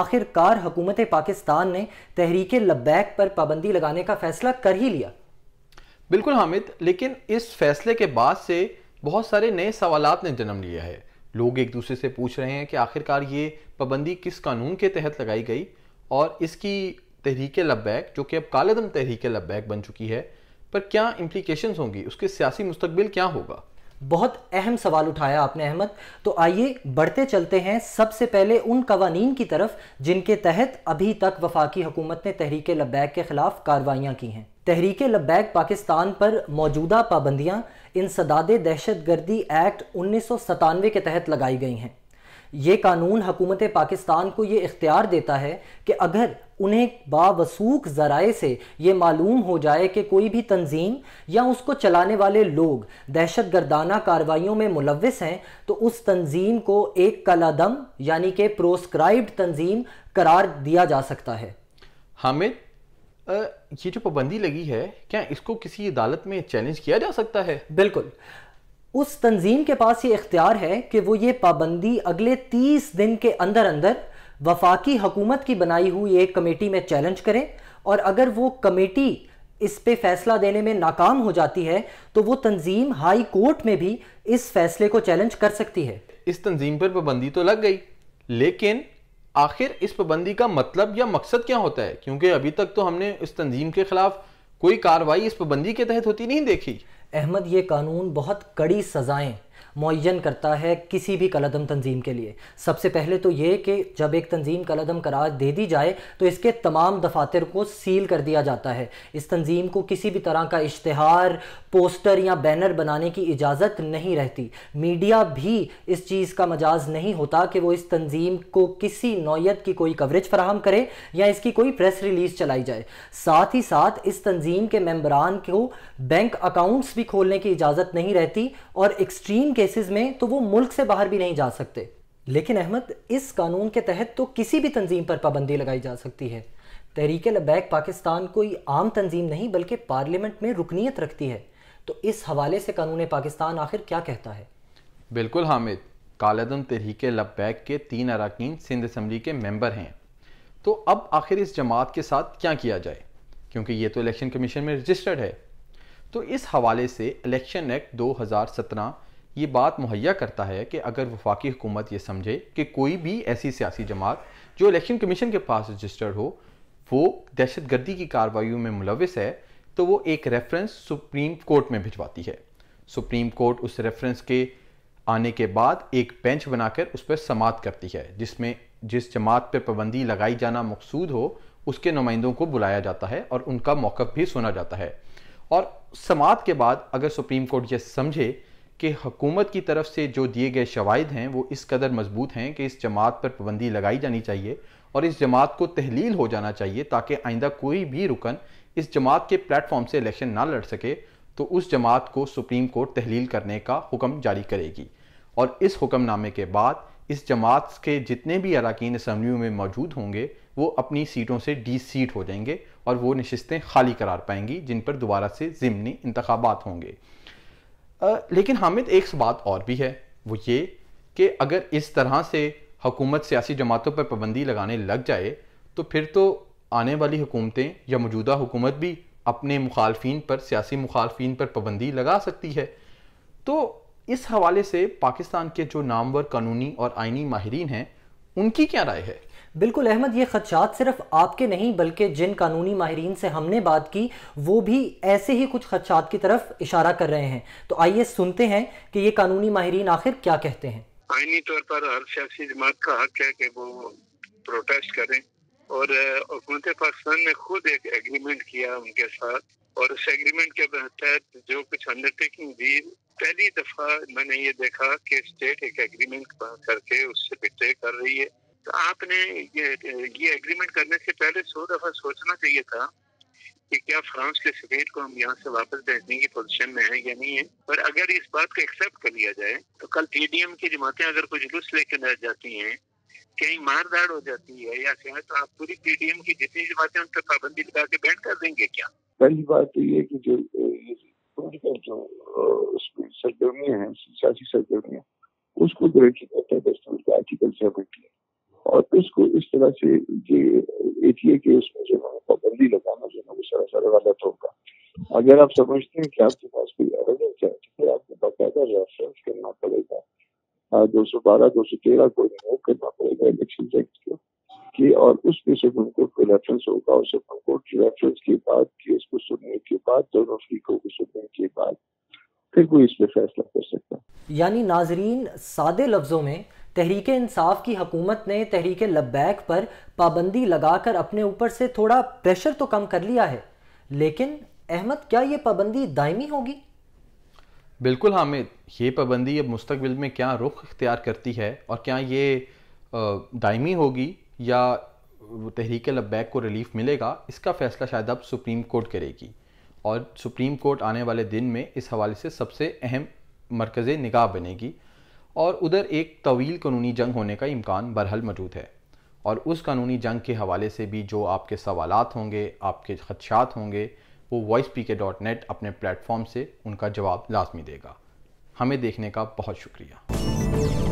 आखिरकार हुकूमत पाकिस्तान ने तहरीक लब्बैक पर पाबंदी लगाने का फैसला कर ही लिया बिल्कुल हामिद लेकिन इस फैसले के बाद से बहुत सारे नए सवाल ने जन्म लिया है लोग एक दूसरे से पूछ रहे हैं कि आखिरकार ये पाबंदी किस कानून के तहत लगाई गई और इसकी तहरीक लब्बैक जो कि अब कालेदम तहरीक लब्बैक बन चुकी है पर क्या इम्प्लीकेशन होंगी उसके सियासी मुस्तबिल क्या होगा बहुत अहम सवाल उठाया आपने अहमद तो आइए बढ़ते चलते हैं सबसे पहले उन कवानीन की तरफ जिनके तहत अभी तक वफाकी हुकूमत ने तहरीक लब्बैक के ख़िलाफ़ कार्रवाइयाँ की हैं तहरीक लब्बैक पाकिस्तान पर मौजूदा पाबंदियाँ इंसदाद दहशत गर्दी एक्ट उन्नीस के तहत लगाई गई हैं ये कानून हकूमत पाकिस्तान को ये इख्तियार देता है कि अगर उन्हें बावसूक ज़राए से ये मालूम हो जाए कि कोई भी तंजीम या उसको चलाने वाले लोग दहशत गर्दाना कार्रवाइयों में मुलविस हैं तो उस तंजीम को एक कलादम यानी कि प्रोस्क्राइब्ड तंजीम करार दिया जा सकता है हामिद ये जो पाबंदी लगी है क्या इसको किसी अदालत में चैलेंज किया जा सकता है बिल्कुल उस तंजीम के पास ये इख्तियार है कि वो ये पाबंदी अगले तीस दिन के अंदर अंदर वफाकी हकूमत की बनाई हुई एक कमेटी में चैलेंज करें और अगर वो कमेटी इस पे फैसला देने में नाकाम हो जाती है तो वो तंजीम हाई कोर्ट में भी इस फैसले को चैलेंज कर सकती है इस तंजीम पर पाबंदी तो लग गई लेकिन आखिर इस पाबंदी का मतलब या मकसद क्या होता है क्योंकि अभी तक तो हमने इस तंजीम के खिलाफ कोई कार्रवाई इस पाबंदी के तहत होती नहीं देखी अहमद ये कानून बहुत कड़ी सज़ाएं मुन करता है किसी भी कलदम तंजीम के लिए सबसे पहले तो ये कि जब एक तंजीम कलदम करार दे दी जाए तो इसके तमाम दफातर को सील कर दिया जाता है इस तंजीम को किसी भी तरह का इश्तहार पोस्टर या बैनर बनाने की इजाज़त नहीं रहती मीडिया भी इस चीज़ का मजाज नहीं होता कि वो इस तंजीम को किसी नौीयत की कोई कवरेज फराहम करे या इसकी कोई प्रेस रिलीज चलाई जाए साथ ही साथ इस तंजीम के मेम्बरान को बैंक अकाउंट्स भी खोलने की इजाज़त नहीं रहती और एक्सट्रीम के केसेस में तो वो मुल्क से बाहर भी नहीं जा सकते लेकिन अहमद इस कानून के तहत तो किसी भी तंजीम पर पाबंदी लगाई जा सकती है तहरीक लबैक पाकिस्तान कोई आम तंजीम नहीं बल्कि पार्लियामेंट में रुकनीत रखती है तो इस हवाले से कानून पाकिस्तान आखिर क्या कहता है बिल्कुल हामिद कालदम तहरीक लबैक के तीन अरकान सिंध असम्बली के मेम्बर हैं तो अब आखिर इस जमात के साथ क्या किया जाए क्योंकि ये तो इलेक्शन कमीशन में रजिस्टर्ड है तो इस हवाले से इलेक्शन एक्ट दो हज़ार सत्रह ये बात मुहैया करता है कि अगर वफाकी हुकूमत ये समझे कि कोई भी ऐसी सियासी जमात जो इलेक्शन कमीशन के पास रजिस्टर्ड हो वो दहशत गर्दी की कार्रवाई में मुलविस है तो वो एक रेफरेंस सुप्रीम कोर्ट में भिजवाती है सुप्रीम कोर्ट उस रेफरेंस के आने के बाद एक बेंच बनाकर उस पर समात करती है जिसमें जिस जमात पर पाबंदी लगाई जाना मकसूद हो उसके नुमाइंदों को बुलाया जाता है और उनका मौक़ भी सुना जाता है और समात के बाद अगर सुप्रीम कोर्ट ये समझे कि हकूमत की तरफ से जो दिए गए शवाद हैं वो इस कदर मजबूत हैं कि इस जमात पर पाबंदी लगाई जानी चाहिए और इस जमात को तहलील हो जाना चाहिए ताकि आइंदा कोई भी रुकन इस जमात के प्लेटफॉर्म से इलेक्शन ना लड़ सके तो उस जमात को सुप्रीम कोर्ट तहलील करने का हुक्म जारी करेगी और इस हुक्मनामे के बाद इस जमात के जितने भी अरकान असम्बलियों में मौजूद होंगे वो अपनी सीटों से डी सीट हो जाएंगे और वो नशस्तें खाली करार पाएंगी जिन पर दोबारा से ज़िमनी इंतबात होंगे लेकिन हामिद एक बात और भी है वो ये कि अगर इस तरह से हुकूमत सियासी जमातों पर पाबंदी लगाने लग जाए तो फिर तो आने वाली हुकूमतें या मौजूदा हुकूमत भी अपने मुखालफी पर सियासी मुखालफी पर पाबंदी लगा सकती है तो इस हवाले से पाकिस्तान के जो नामवर कानूनी और आइनी माहरीन हैं उनकी क्या राय है बिल्कुल अहमद ये खदशात सिर्फ आपके नहीं बल्कि जिन कानूनी माहरीन से हमने बात की वो भी ऐसे ही कुछ खदशात की तरफ इशारा कर रहे हैं तो आइए सुनते हैं कि ये कानूनी माहरीन आखिर क्या कहते हैं आईनी तौर पर हर सियासी जमात का हक है कि वो प्रोटेस्ट करें और हुकूमत पाकिस्तान ने खुद एक एग्रीमेंट किया उनके साथ और उस एग्रीमेंट के तहत जो कुछ अंडरटेकिंग दी पहली दफा मैंने ये देखा कि स्टेट एक एग्रीमेंट करके उससे बिटे कर रही है तो आपने ये ये एग्रीमेंट करने से पहले सौ दफा सोचना चाहिए था कि क्या फ्रांस के सफेद को हम यहाँ से वापस भेजने की पोजीशन में है या नहीं है पर अगर इस बात को एक्सेप्ट कर लिया जाए तो कल पीडीएम की जमातें अगर कुछ जुलूस लेके आ जाती हैं कहीं मारधाड़ हो जाती है या क्या तो आप पूरी पीडीएम की जितनी जमातें उन पर पाबंदी लगा के बैठ कर देंगे क्या पहली बात तो ये की जो कुंड का जो सरगर्मियाँ हैं सियासी सरगर्मियाँ उसको ग्रहित करता है दस्तूर का आर्टिकल सेवेंटी और इसको इस तरह से ये एटीए के उसमें जो है पाबंदी लगाना जो है वो सरासर गलत तो होगा अगर आप समझते हैं कि आपके पास कोई एविडेंस है तो फिर आपको बाकायदा रेफरेंस करना पड़ेगा हाँ, दो सौ बारह दो सौ तेरह को रिमूव करना पड़ेगा इलेक्शन एक्ट की और उसमें से उनको कोई रेफरेंस होगा उसे उनको रेफरेंस के बाद केस को सुनने के बाद दोनों फरीकों को सुनने के बाद फिर कोई इस पर फैसला कर सकता है यानी नाजरीन सादे लफ्जों में तहरीक इंसाफ की हकूमत ने तहरीक लब्बैक पर पाबंदी लगाकर अपने ऊपर से थोड़ा प्रेशर तो कम कर लिया है लेकिन अहमद क्या ये पाबंदी दायमी होगी बिल्कुल हामिद ये पाबंदी अब मुस्तबिल में क्या रुख इख्तियार करती है और क्या ये दायमी होगी या तहरीक लब्बैक को रिलीफ मिलेगा इसका फैसला शायद अब सुप्रीम कोर्ट करेगी और सुप्रीम कोर्ट आने वाले दिन में इस हवाले से सबसे अहम मरकज़ निगाह बनेगी और उधर एक तवील कानूनी जंग होने का इम्कान बरहल मौजूद है और उस कानूनी जंग के हवाले से भी जो आपके सवाल होंगे आपके खदशात होंगे वो voice P K dot net अपने प्लेटफॉर्म से उनका जवाब लाजमी देगा हमें देखने का बहुत शुक्रिया